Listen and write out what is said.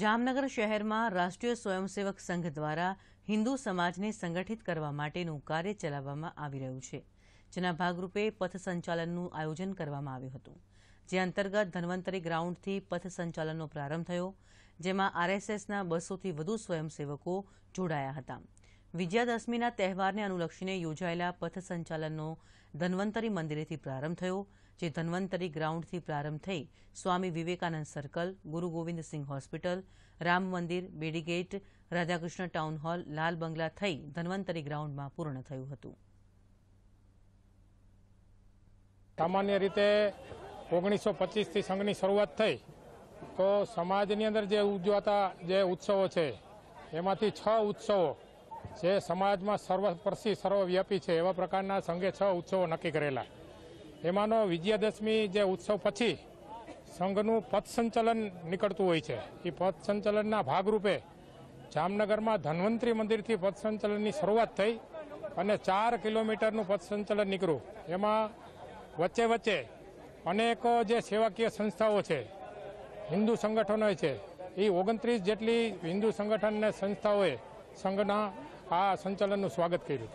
જામનગર શહેરમાં રાષ્ટ્રીય સ્વયંસેવક સંઘ દ્વારા હિન્દુ સમાજને સંગઠિત કરવા માટેનું કાર્ય ચલાવવામાં આવી રહ્યું છે જેના ભાગરૂપે પથ સંચાલનનું આયોજન કરવામાં આવ્યું હતું જે અંતર્ગત ધન્વંતરી ગ્રાઉન્ડથી પથ સંચાલનનો પ્રારંભ થયો જેમાં આરએસએસના બસોથી વધુ સ્વયંસેવકો જોડાયા હતા વિજયાદશમીના તહેવારને અનુલક્ષીને યોજાયેલા પથસંચાલનનો ધન્વંતરી મંદિરેથી પ્રારંભ થયો જે ધન્વંતરી ગ્રાઉન્ડથી પ્રારંભ થઈ સ્વામી વિવેકાનંદ સર્કલ ગુરુ Gobind Singh hospital Ram Mandir Bedi Gate Radhakrishna town hall Lal Bangla થઈ ધન્વંતરી ગ્રાઉન્ડમાં પૂર્ણ થયું હતું સામાન્ય રીતે ઓગણીસો પચીસથી સંઘની શરૂઆત થઈ તો સમાજની અંદર જે ઉજવાતા જે ઉત્સવો છે એમાંથી છ ઉત્સવો જે સમાજમાં સર્વસ્પર્શી સર્વવ્યાપી છે એવા પ્રકારના સંઘે છ ઉત્સવો નક્કી કરેલા એમાંનો વિજયાદશમી જે ઉત્સવ પછી સંઘનું પથસંચલન નીકળતું હોય છે એ પથસંચલનના ભાગરૂપે જામનગરમાં ધન્વંતરી મંદિરથી પથસંચલનની શરૂઆત થઈ અને ચાર કિલોમીટરનું પથસંચલન સંચલન નીકળ્યું એમાં વચ્ચે વચ્ચે અનેક જે સેવાકીય સંસ્થાઓ છે હિન્દુ સંગઠનો છે એ ઓગણત્રીસ જેટલી હિન્દુ સંગઠન અને સંસ્થાઓએ સંઘના આ સંચાલનનું સ્વાગત કર્યું